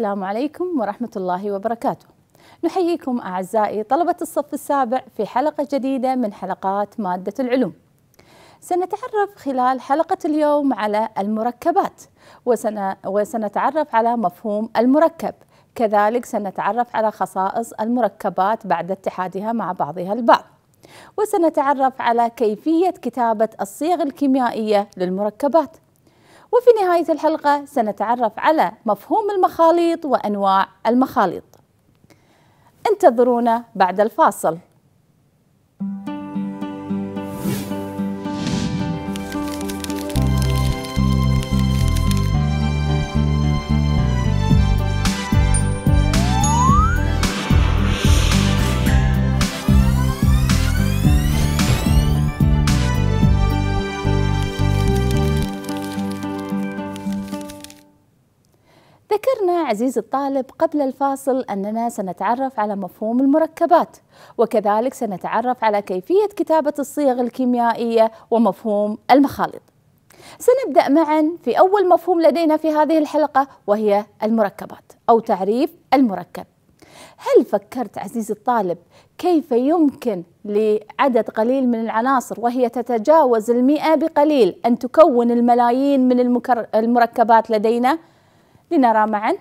السلام عليكم ورحمة الله وبركاته. نحييكم أعزائي طلبة الصف السابع في حلقة جديدة من حلقات مادة العلوم. سنتعرف خلال حلقة اليوم على المركبات وسن... وسنتعرف على مفهوم المركب كذلك سنتعرف على خصائص المركبات بعد اتحادها مع بعضها البعض وسنتعرف على كيفية كتابة الصيغ الكيميائية للمركبات وفي نهاية الحلقة سنتعرف على مفهوم المخاليط وأنواع المخاليط انتظرونا بعد الفاصل ذكرنا عزيز الطالب قبل الفاصل أننا سنتعرف على مفهوم المركبات وكذلك سنتعرف على كيفية كتابة الصيغ الكيميائية ومفهوم المخالط سنبدأ معا في أول مفهوم لدينا في هذه الحلقة وهي المركبات أو تعريف المركب هل فكرت عزيزي الطالب كيف يمكن لعدد قليل من العناصر وهي تتجاوز المئة بقليل أن تكون الملايين من المركبات لدينا؟ لنرى معا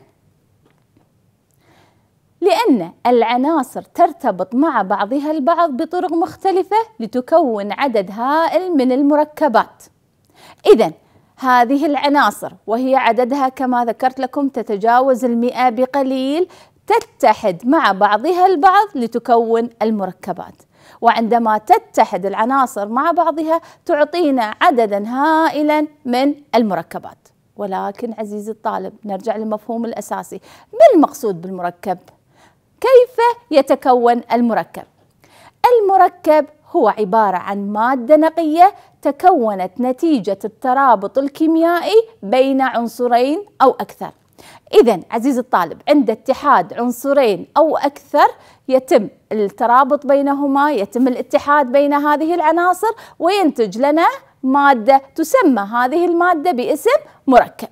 لأن العناصر ترتبط مع بعضها البعض بطرق مختلفة لتكون عدد هائل من المركبات إذا هذه العناصر وهي عددها كما ذكرت لكم تتجاوز المئة بقليل تتحد مع بعضها البعض لتكون المركبات وعندما تتحد العناصر مع بعضها تعطينا عددا هائلا من المركبات ولكن عزيزي الطالب نرجع للمفهوم الأساسي ما المقصود بالمركب؟ كيف يتكون المركب؟ المركب هو عبارة عن مادة نقية تكونت نتيجة الترابط الكيميائي بين عنصرين أو أكثر إذا عزيزي الطالب عند اتحاد عنصرين أو أكثر يتم الترابط بينهما يتم الاتحاد بين هذه العناصر وينتج لنا مادة تسمى هذه المادة باسم مركب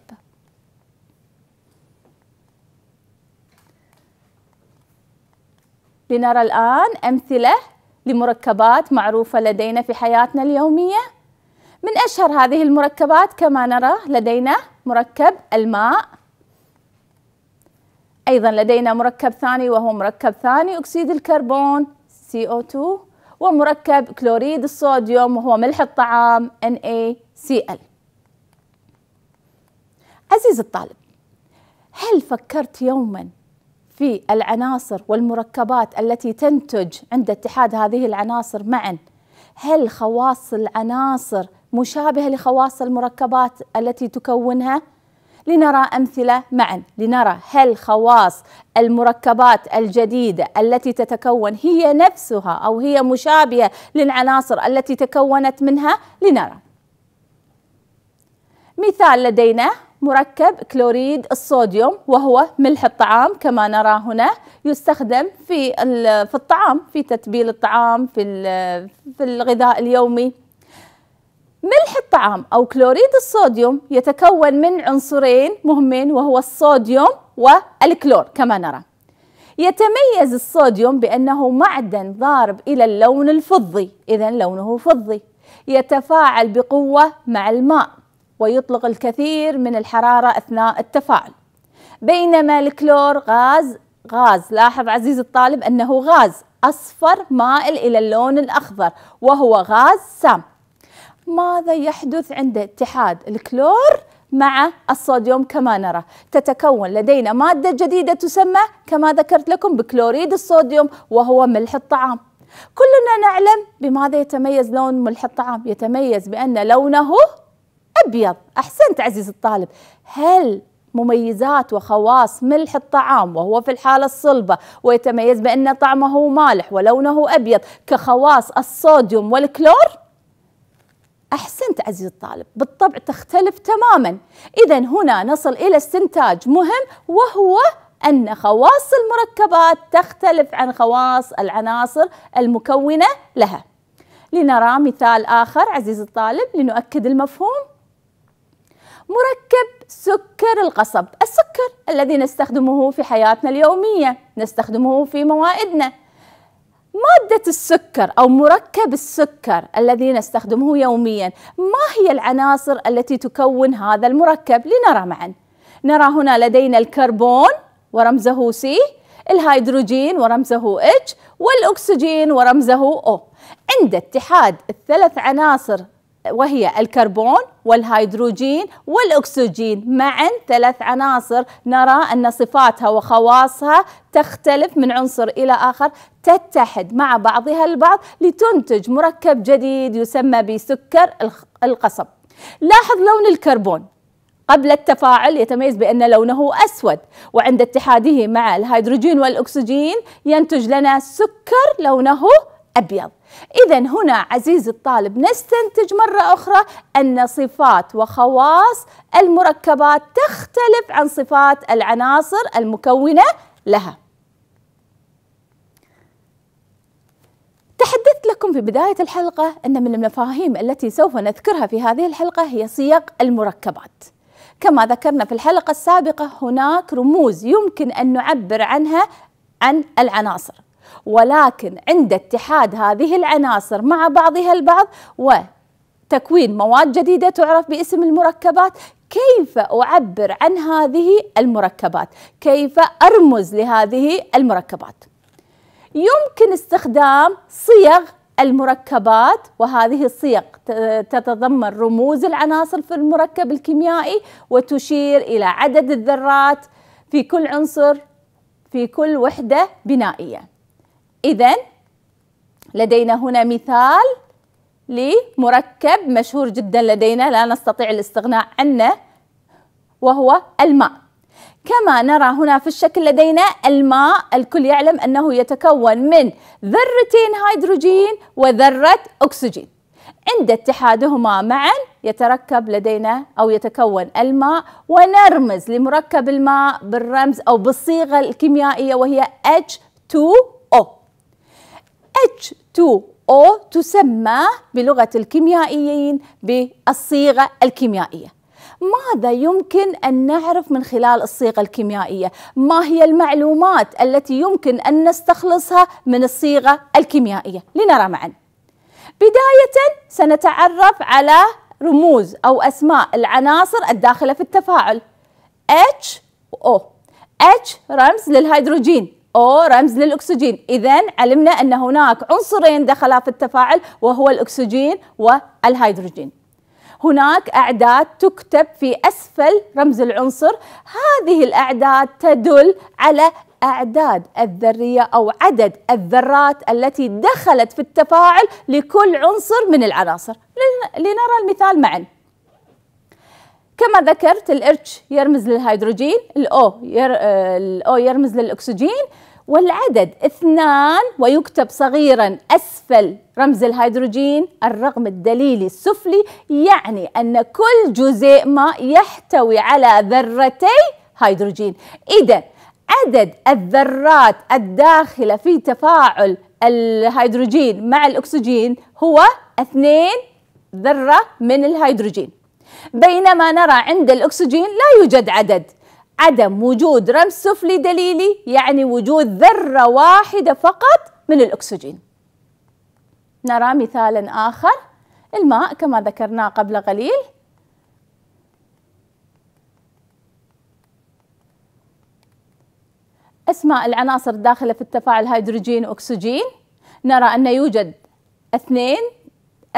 لنرى الآن أمثلة لمركبات معروفة لدينا في حياتنا اليومية من أشهر هذه المركبات كما نرى لدينا مركب الماء أيضا لدينا مركب ثاني وهو مركب ثاني أكسيد الكربون CO2 ومركب كلوريد الصوديوم وهو ملح الطعام NaCl عزيز الطالب هل فكرت يوما في العناصر والمركبات التي تنتج عند اتحاد هذه العناصر معا هل خواص العناصر مشابهة لخواص المركبات التي تكونها؟ لنرى أمثلة معا لنرى هل خواص المركبات الجديدة التي تتكون هي نفسها أو هي مشابهة للعناصر التي تكونت منها لنرى مثال لدينا مركب كلوريد الصوديوم وهو ملح الطعام كما نرى هنا يستخدم في في الطعام في تتبيل الطعام في في الغذاء اليومي ملح الطعام أو كلوريد الصوديوم يتكون من عنصرين مهمين وهو الصوديوم والكلور كما نرى يتميز الصوديوم بأنه معدن ضارب إلى اللون الفضي إذا لونه فضي يتفاعل بقوة مع الماء ويطلق الكثير من الحرارة أثناء التفاعل بينما الكلور غاز غاز لاحظ عزيزي الطالب أنه غاز أصفر مائل إلى اللون الأخضر وهو غاز سام ماذا يحدث عند اتحاد الكلور مع الصوديوم كما نرى تتكون لدينا مادة جديدة تسمى كما ذكرت لكم بكلوريد الصوديوم وهو ملح الطعام كلنا نعلم بماذا يتميز لون ملح الطعام يتميز بأن لونه أبيض أحسنت عزيزي الطالب هل مميزات وخواص ملح الطعام وهو في الحالة الصلبة ويتميز بأن طعمه مالح ولونه أبيض كخواص الصوديوم والكلور أحسنت عزيزي الطالب بالطبع تختلف تماما إذا هنا نصل إلى استنتاج مهم وهو أن خواص المركبات تختلف عن خواص العناصر المكونة لها لنرى مثال آخر عزيزي الطالب لنؤكد المفهوم مركب سكر القصب السكر الذي نستخدمه في حياتنا اليومية نستخدمه في موائدنا مادة السكر أو مركب السكر الذي نستخدمه يوميا ما هي العناصر التي تكون هذا المركب لنرى معا نرى هنا لدينا الكربون ورمزه سي الهيدروجين ورمزه H والأكسجين ورمزه O عند اتحاد الثلاث عناصر وهي الكربون والهيدروجين والأكسجين معا ثلاث عناصر نرى أن صفاتها وخواصها تختلف من عنصر إلى آخر تتحد مع بعضها البعض لتنتج مركب جديد يسمى بسكر القصب لاحظ لون الكربون قبل التفاعل يتميز بأن لونه أسود وعند اتحاده مع الهيدروجين والأكسجين ينتج لنا سكر لونه أبيض إذا هنا عزيزي الطالب نستنتج مرة أخرى أن صفات وخواص المركبات تختلف عن صفات العناصر المكونة لها تحدثت لكم في بداية الحلقة أن من المفاهيم التي سوف نذكرها في هذه الحلقة هي سياق المركبات كما ذكرنا في الحلقة السابقة هناك رموز يمكن أن نعبر عنها عن العناصر ولكن عند اتحاد هذه العناصر مع بعضها البعض وتكوين مواد جديدة تعرف باسم المركبات كيف أعبر عن هذه المركبات كيف أرمز لهذه المركبات يمكن استخدام صيغ المركبات وهذه الصيغ تتضمن رموز العناصر في المركب الكيميائي وتشير إلى عدد الذرات في كل عنصر في كل وحدة بنائية إذا لدينا هنا مثال لمركب مشهور جدا لدينا لا نستطيع الاستغناء عنه وهو الماء كما نرى هنا في الشكل لدينا الماء الكل يعلم أنه يتكون من ذرتين هيدروجين وذرة أكسجين عند اتحادهما معا يتركب لدينا أو يتكون الماء ونرمز لمركب الماء بالرمز أو بالصيغة الكيميائية وهي H2 o H2O تسمى بلغة الكيميائيين بالصيغة الكيميائية ماذا يمكن أن نعرف من خلال الصيغة الكيميائية؟ ما هي المعلومات التي يمكن أن نستخلصها من الصيغة الكيميائية؟ لنرى معا بداية سنتعرف على رموز أو أسماء العناصر الداخلة في التفاعل H O H رمز للهيدروجين أو رمز للأكسجين إذا علمنا أن هناك عنصرين دخلا في التفاعل وهو الأكسجين والهيدروجين هناك أعداد تكتب في أسفل رمز العنصر هذه الأعداد تدل على أعداد الذرية أو عدد الذرات التي دخلت في التفاعل لكل عنصر من العناصر لنرى المثال معاً كما ذكرت الاتش يرمز للهيدروجين الاو ير... آه، الاو يرمز للاكسجين والعدد اثنان ويكتب صغيرا اسفل رمز الهيدروجين الرقم الدليلي السفلي يعني ان كل جزيء ماء يحتوي على ذرتي هيدروجين اذا عدد الذرات الداخله في تفاعل الهيدروجين مع الاكسجين هو اثنين ذره من الهيدروجين بينما نرى عند الأكسجين لا يوجد عدد عدم وجود رمز سفلي دليلي يعني وجود ذرة واحدة فقط من الأكسجين نرى مثالا آخر الماء كما ذكرناه قبل قليل أسماء العناصر الداخلة في التفاعل هيدروجين وأكسجين نرى أن يوجد اثنين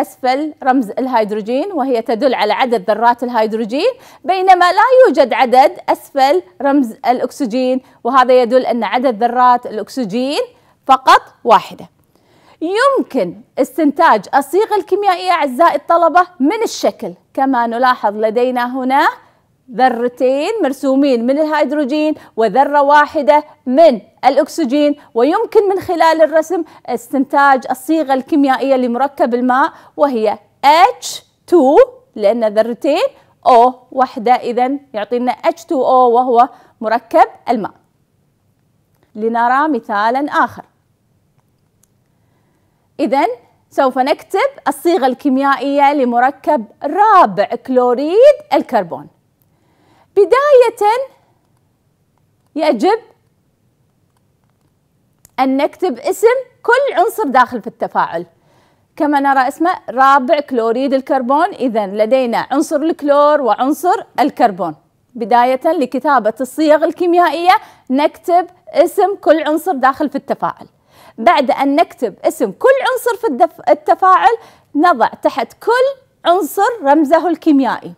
أسفل رمز الهيدروجين وهي تدل على عدد ذرات الهيدروجين بينما لا يوجد عدد أسفل رمز الأكسجين وهذا يدل أن عدد ذرات الأكسجين فقط واحدة يمكن استنتاج الصيغة الكيميائية أعزائي الطلبة من الشكل كما نلاحظ لدينا هنا ذرتين مرسومين من الهيدروجين وذرة واحدة من الأكسجين ويمكن من خلال الرسم استنتاج الصيغة الكيميائية لمركب الماء وهي H2 لأن ذرتين O واحدة إذا يعطينا H2O وهو مركب الماء لنرى مثالا آخر إذا سوف نكتب الصيغة الكيميائية لمركب رابع كلوريد الكربون بداية يجب أن نكتب اسم كل عنصر داخل في التفاعل كما نرى اسمه رابع كلوريد الكربون إذا لدينا عنصر الكلور وعنصر الكربون بداية لكتابة الصيغ الكيميائية نكتب اسم كل عنصر داخل في التفاعل بعد أن نكتب اسم كل عنصر في التفاعل نضع تحت كل عنصر رمزه الكيميائي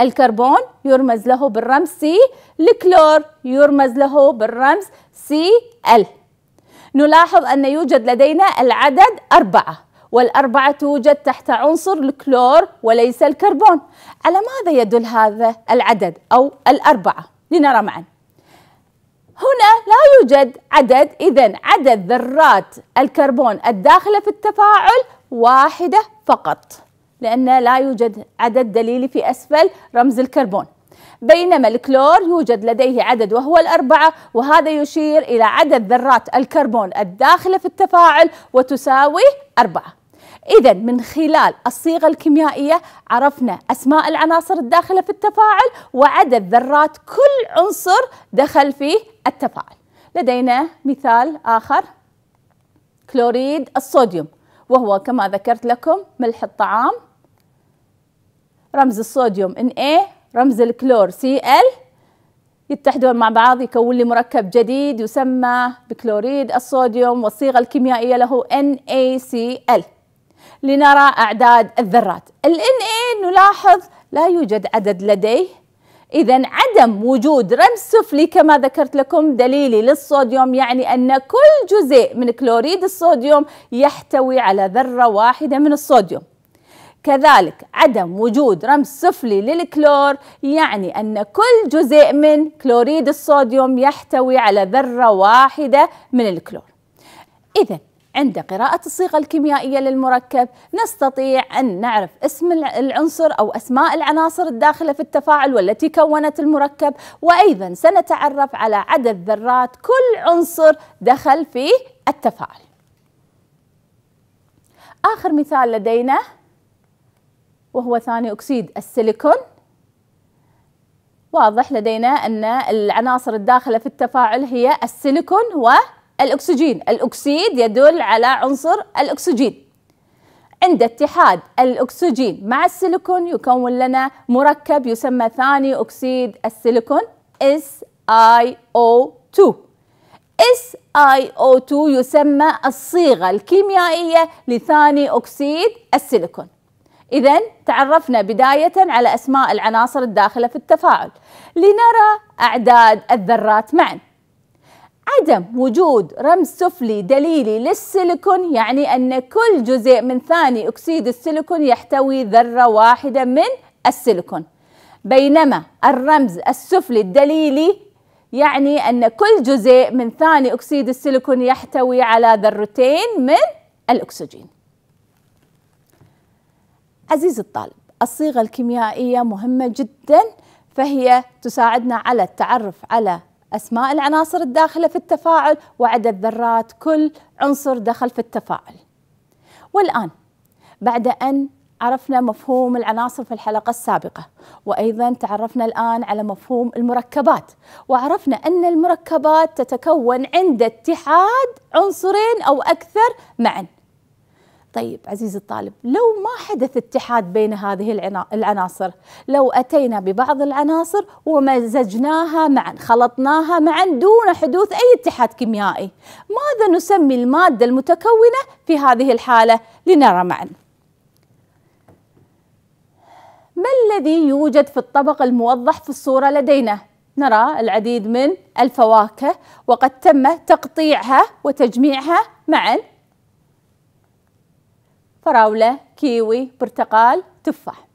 الكربون يرمز له بالرمز سي الكلور يرمز له بالرمز سي ال نلاحظ أن يوجد لدينا العدد أربعة والأربعة توجد تحت عنصر الكلور وليس الكربون على ماذا يدل هذا العدد أو الأربعة لنرى معا هنا لا يوجد عدد إذا عدد ذرات الكربون الداخلة في التفاعل واحدة فقط لأن لا يوجد عدد دليلي في أسفل رمز الكربون بينما الكلور يوجد لديه عدد وهو الأربعة وهذا يشير إلى عدد ذرات الكربون الداخلة في التفاعل وتساوي أربعة إذا من خلال الصيغة الكيميائية عرفنا أسماء العناصر الداخلة في التفاعل وعدد ذرات كل عنصر دخل في التفاعل لدينا مثال آخر كلوريد الصوديوم وهو كما ذكرت لكم ملح الطعام رمز الصوديوم Na رمز الكلور Cl يتحدون مع بعض يكون لي مركب جديد يسمى بكلوريد الصوديوم والصيغة الكيميائية له NaCl لنرى أعداد الذرات ال Na نلاحظ لا يوجد عدد لديه إذا عدم وجود رمز سفلي كما ذكرت لكم دليلي للصوديوم يعني أن كل جزيء من كلوريد الصوديوم يحتوي على ذرة واحدة من الصوديوم كذلك عدم وجود رمز سفلي للكلور يعني أن كل جزيء من كلوريد الصوديوم يحتوي على ذرة واحدة من الكلور إذا عند قراءة الصيغة الكيميائية للمركب نستطيع أن نعرف اسم العنصر أو أسماء العناصر الداخلة في التفاعل والتي كونت المركب وأيضا سنتعرف على عدد ذرات كل عنصر دخل في التفاعل آخر مثال لدينا وهو ثاني أكسيد السيليكون واضح لدينا أن العناصر الداخلة في التفاعل هي السيليكون و الأكسجين الأكسيد يدل على عنصر الأكسجين عند اتحاد الأكسجين مع السيليكون يكون لنا مركب يسمى ثاني أكسيد السيليكون SiO2 SiO2 يسمى الصيغة الكيميائية لثاني أكسيد السيليكون إذا تعرفنا بداية على أسماء العناصر الداخلة في التفاعل لنرى أعداد الذرات معاً عدم وجود رمز سفلي دليلي للسيليكون يعني أن كل جزيء من ثاني أكسيد السيليكون يحتوي ذرة واحدة من السيليكون بينما الرمز السفلي الدليلي يعني أن كل جزيء من ثاني أكسيد السيليكون يحتوي على ذرتين من الأكسجين عزيزي الطالب الصيغة الكيميائية مهمة جدا فهي تساعدنا على التعرف على أسماء العناصر الداخلة في التفاعل وعدد ذرات كل عنصر دخل في التفاعل والآن بعد أن عرفنا مفهوم العناصر في الحلقة السابقة وأيضا تعرفنا الآن على مفهوم المركبات وعرفنا أن المركبات تتكون عند اتحاد عنصرين أو أكثر معاً طيب عزيزي الطالب لو ما حدث اتحاد بين هذه العناصر لو أتينا ببعض العناصر ومزجناها معا خلطناها معا دون حدوث أي اتحاد كيميائي ماذا نسمي المادة المتكونة في هذه الحالة لنرى معا ما الذي يوجد في الطبق الموضح في الصورة لدينا؟ نرى العديد من الفواكه وقد تم تقطيعها وتجميعها معا فراولة كيوي برتقال تفاح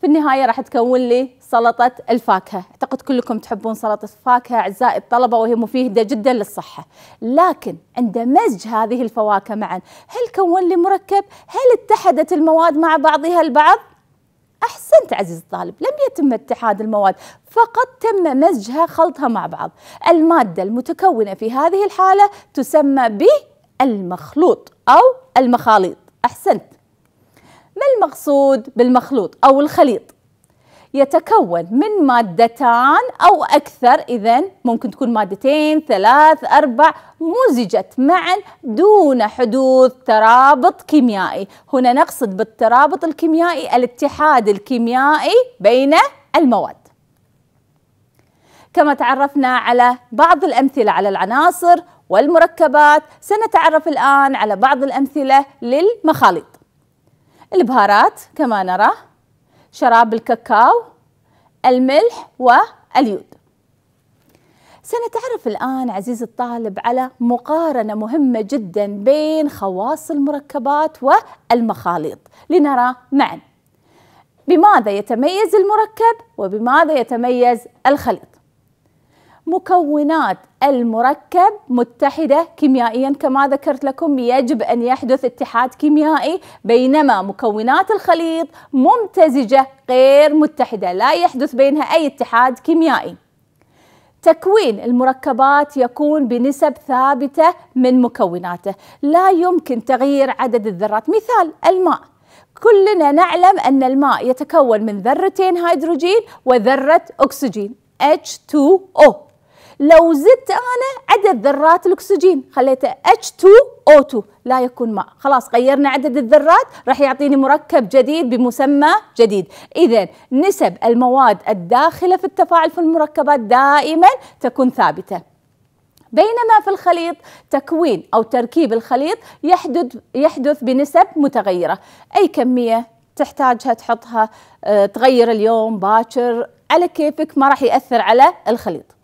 في النهاية راح تكون لي سلطة الفاكهة أعتقد كلكم تحبون سلطة الفاكهة أعزائي الطلبة وهي مفيدة جدا للصحة لكن عند مزج هذه الفواكه معا هل كون لي مركب؟ هل اتحدت المواد مع بعضها البعض؟ أحسنت عزيز الطالب لم يتم اتحاد المواد فقط تم مزجها خلطها مع بعض المادة المتكونة في هذه الحالة تسمى بالمخلوط أو المخاليط أحسنت ما المقصود بالمخلوط أو الخليط؟ يتكون من مادتان أو أكثر إذا ممكن تكون مادتين ثلاث أربع مزجت معا دون حدوث ترابط كيميائي هنا نقصد بالترابط الكيميائي الاتحاد الكيميائي بين المواد كما تعرفنا على بعض الأمثلة على العناصر والمركبات سنتعرف الآن على بعض الأمثلة للمخاليط البهارات كما نرى شراب الكاكاو الملح واليود سنتعرف الآن عزيزي الطالب على مقارنة مهمة جدا بين خواص المركبات والمخاليط لنرى معا بماذا يتميز المركب وبماذا يتميز الخليط مكونات المركب متحدة كيميائيا كما ذكرت لكم يجب أن يحدث اتحاد كيميائي بينما مكونات الخليط ممتزجة غير متحدة لا يحدث بينها أي اتحاد كيميائي تكوين المركبات يكون بنسب ثابتة من مكوناته لا يمكن تغيير عدد الذرات مثال الماء كلنا نعلم أن الماء يتكون من ذرتين هيدروجين وذرة أكسجين H2O لو زدت أنا عدد ذرات الأكسجين خليته H2O2 لا يكون ماء خلاص غيرنا عدد الذرات راح يعطيني مركب جديد بمسمى جديد إذا نسب المواد الداخلة في التفاعل في المركبات دائما تكون ثابتة بينما في الخليط تكوين أو تركيب الخليط يحدث, يحدث بنسب متغيرة أي كمية تحتاجها تحطها آه، تغير اليوم باكر على كيفك ما راح يأثر على الخليط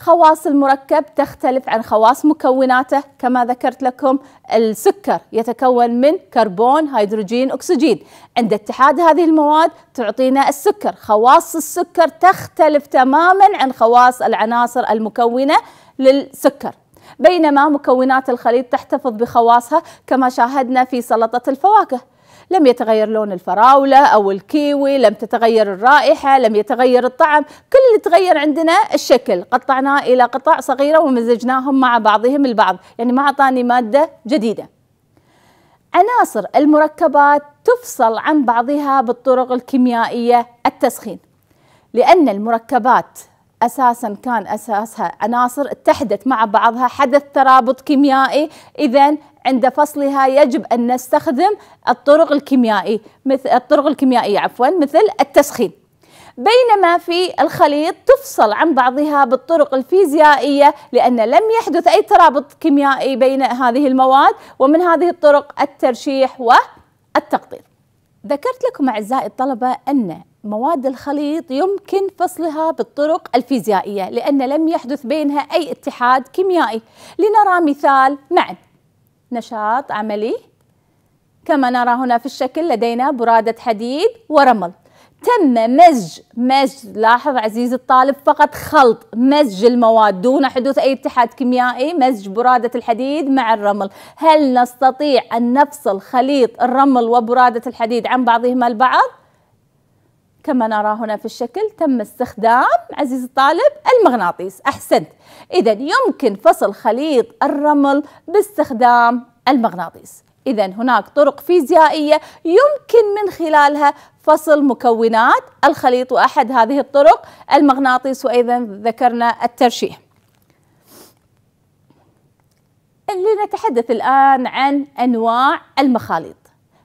خواص المركب تختلف عن خواص مكوناته كما ذكرت لكم السكر يتكون من كربون هيدروجين أكسجين عند اتحاد هذه المواد تعطينا السكر خواص السكر تختلف تماما عن خواص العناصر المكونة للسكر بينما مكونات الخليط تحتفظ بخواصها كما شاهدنا في سلطة الفواكه لم يتغير لون الفراولة أو الكيوي لم تتغير الرائحة لم يتغير الطعم كل اللي تغير عندنا الشكل قطعناه إلى قطع صغيرة ومزجناهم مع بعضهم البعض يعني ما أعطاني مادة جديدة عناصر المركبات تفصل عن بعضها بالطرق الكيميائية التسخين لأن المركبات اساسا كان اساسها عناصر اتحدت مع بعضها حدث ترابط كيميائي اذا عند فصلها يجب ان نستخدم الطرق الكيميائي مثل الطرق الكيميائيه عفوا مثل التسخين بينما في الخليط تفصل عن بعضها بالطرق الفيزيائيه لان لم يحدث اي ترابط كيميائي بين هذه المواد ومن هذه الطرق الترشيح والتقطير ذكرت لكم اعزائي الطلبه ان مواد الخليط يمكن فصلها بالطرق الفيزيائية لأن لم يحدث بينها أي اتحاد كيميائي لنرى مثال معا نشاط عملي كما نرى هنا في الشكل لدينا برادة حديد ورمل تم مزج مزج لاحظ عزيزي الطالب فقط خلط مزج المواد دون حدوث أي اتحاد كيميائي مزج برادة الحديد مع الرمل هل نستطيع أن نفصل خليط الرمل وبرادة الحديد عن بعضهما البعض؟ كما نرى هنا في الشكل تم استخدام عزيزي الطالب المغناطيس أحسنت إذا يمكن فصل خليط الرمل باستخدام المغناطيس إذا هناك طرق فيزيائية يمكن من خلالها فصل مكونات الخليط وأحد هذه الطرق المغناطيس وأيضا ذكرنا الترشيح لنتحدث الآن عن أنواع المخاليط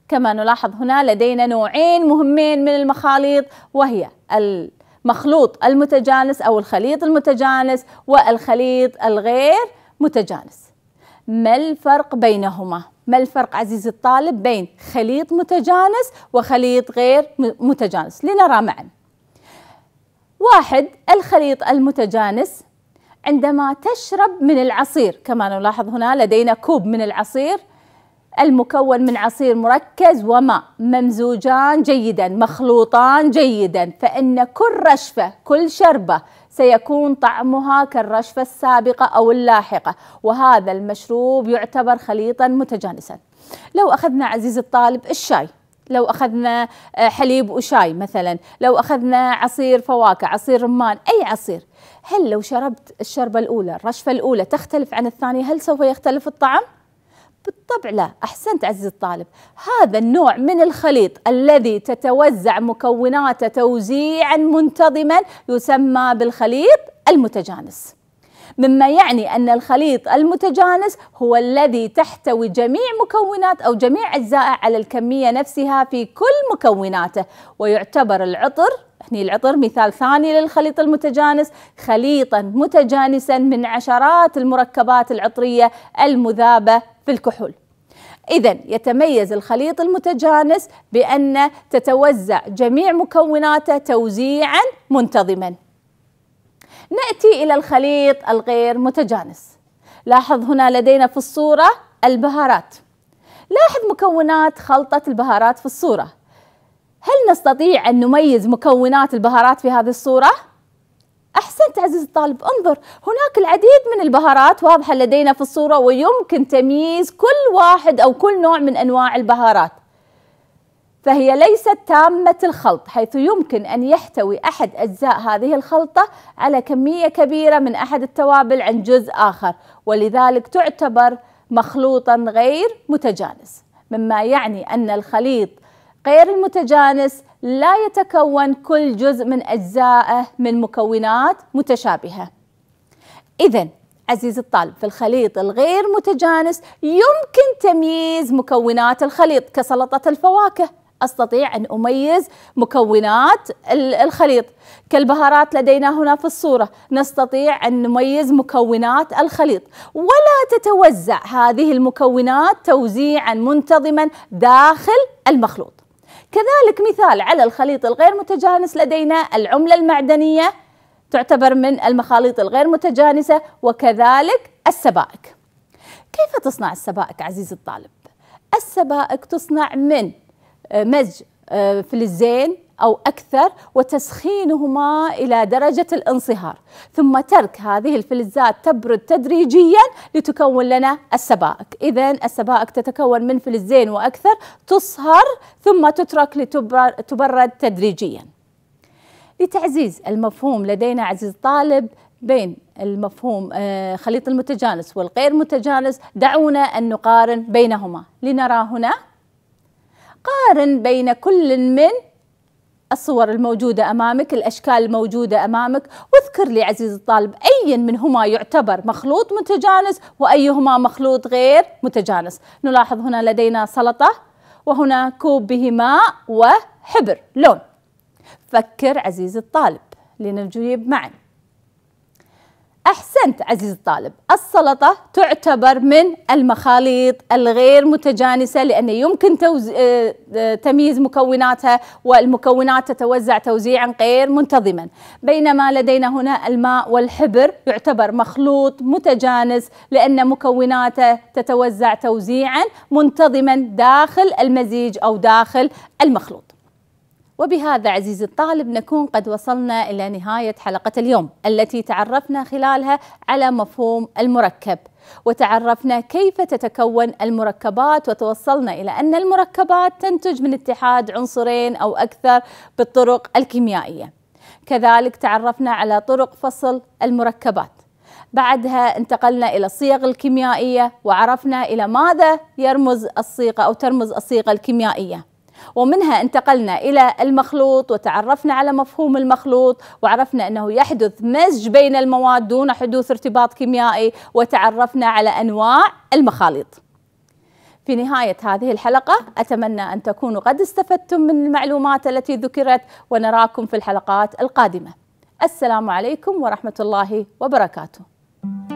كما نلاحظ هنا لدينا نوعين مهمين من المخاليط وهي المخلوط المتجانس أو الخليط المتجانس والخليط الغير متجانس ما الفرق بينهما؟ ما الفرق عزيزي الطالب بين خليط متجانس وخليط غير متجانس؟ لنرى معا واحد الخليط المتجانس عندما تشرب من العصير كما نلاحظ هنا لدينا كوب من العصير المكون من عصير مركز وماء ممزوجان جيدا مخلوطان جيدا فإن كل رشفة كل شربة سيكون طعمها كالرشفة السابقة أو اللاحقة وهذا المشروب يعتبر خليطا متجانسا لو أخذنا عزيزي الطالب الشاي لو أخذنا آه، حليب وشاي مثلا لو أخذنا عصير فواكه عصير رمان أي عصير هل لو شربت الشربة الأولى الرشفة الأولى تختلف عن الثانية هل سوف يختلف الطعم؟ بالطبع لا أحسنت عزيزي الطالب هذا النوع من الخليط الذي تتوزع مكوناته توزيعا منتظما يسمى بالخليط المتجانس مما يعني أن الخليط المتجانس هو الذي تحتوي جميع مكونات أو جميع أجزائه على الكمية نفسها في كل مكوناته ويعتبر العطر هني العطر مثال ثاني للخليط المتجانس خليطا متجانسا من عشرات المركبات العطرية المذابة في الكحول إذا يتميز الخليط المتجانس بأن تتوزع جميع مكوناته توزيعا منتظما. نأتي إلى الخليط الغير متجانس. لاحظ هنا لدينا في الصورة البهارات. لاحظ مكونات خلطة البهارات في الصورة. هل نستطيع أن نميز مكونات البهارات في هذه الصورة؟ أحسنت عزيز الطالب انظر هناك العديد من البهارات واضحة لدينا في الصورة ويمكن تمييز كل واحد أو كل نوع من أنواع البهارات فهي ليست تامة الخلط حيث يمكن أن يحتوي أحد أجزاء هذه الخلطة على كمية كبيرة من أحد التوابل عن جزء آخر ولذلك تعتبر مخلوطا غير متجانس مما يعني أن الخليط غير المتجانس لا يتكون كل جزء من أجزائه من مكونات متشابهة إذا عزيزي الطالب في الخليط الغير متجانس يمكن تمييز مكونات الخليط كسلطة الفواكه أستطيع أن أميز مكونات الخليط كالبهارات لدينا هنا في الصورة نستطيع أن نميز مكونات الخليط ولا تتوزع هذه المكونات توزيعا منتظما داخل المخلوط كذلك مثال على الخليط الغير متجانس لدينا العملة المعدنية تعتبر من المخاليط الغير متجانسة وكذلك السبائك كيف تصنع السبائك عزيزي الطالب؟ السبائك تصنع من آه، مزج آه، فلزين أو أكثر وتسخينهما إلى درجة الانصهار ثم ترك هذه الفلزات تبرد تدريجيا لتكون لنا السبائك إذا السبائك تتكون من فلزين وأكثر تصهر ثم تترك لتبرد تدريجيا لتعزيز المفهوم لدينا عزيز طالب بين المفهوم آه، خليط المتجانس والغير متجانس دعونا أن نقارن بينهما لنرى هنا قارن بين كل من الصور الموجودة أمامك الأشكال الموجودة أمامك واذكر لي عزيزي الطالب أي منهما يعتبر مخلوط متجانس وأيهما مخلوط غير متجانس نلاحظ هنا لدينا سلطة وهنا كوب به ماء وحبر لون فكر عزيزي الطالب لنجيب معا أحسنت عزيز الطالب السلطة تعتبر من المخاليط الغير متجانسة لأن يمكن توز... آه، آه، تمييز مكوناتها والمكونات تتوزع توزيعا غير منتظما بينما لدينا هنا الماء والحبر يعتبر مخلوط متجانس لأن مكوناته تتوزع توزيعا منتظما داخل المزيج أو داخل المخلوط وبهذا عزيزي الطالب نكون قد وصلنا إلى نهاية حلقة اليوم التي تعرفنا خلالها على مفهوم المركب وتعرفنا كيف تتكون المركبات وتوصلنا إلى أن المركبات تنتج من اتحاد عنصرين أو أكثر بالطرق الكيميائية كذلك تعرفنا على طرق فصل المركبات بعدها انتقلنا إلى الصيغ الكيميائية وعرفنا إلى ماذا يرمز الصيغة أو ترمز الصيغة الكيميائية ومنها انتقلنا إلى المخلوط وتعرفنا على مفهوم المخلوط وعرفنا أنه يحدث مزج بين المواد دون حدوث ارتباط كيميائي وتعرفنا على أنواع المخاليط في نهاية هذه الحلقة أتمنى أن تكونوا قد استفدتم من المعلومات التي ذكرت ونراكم في الحلقات القادمة السلام عليكم ورحمة الله وبركاته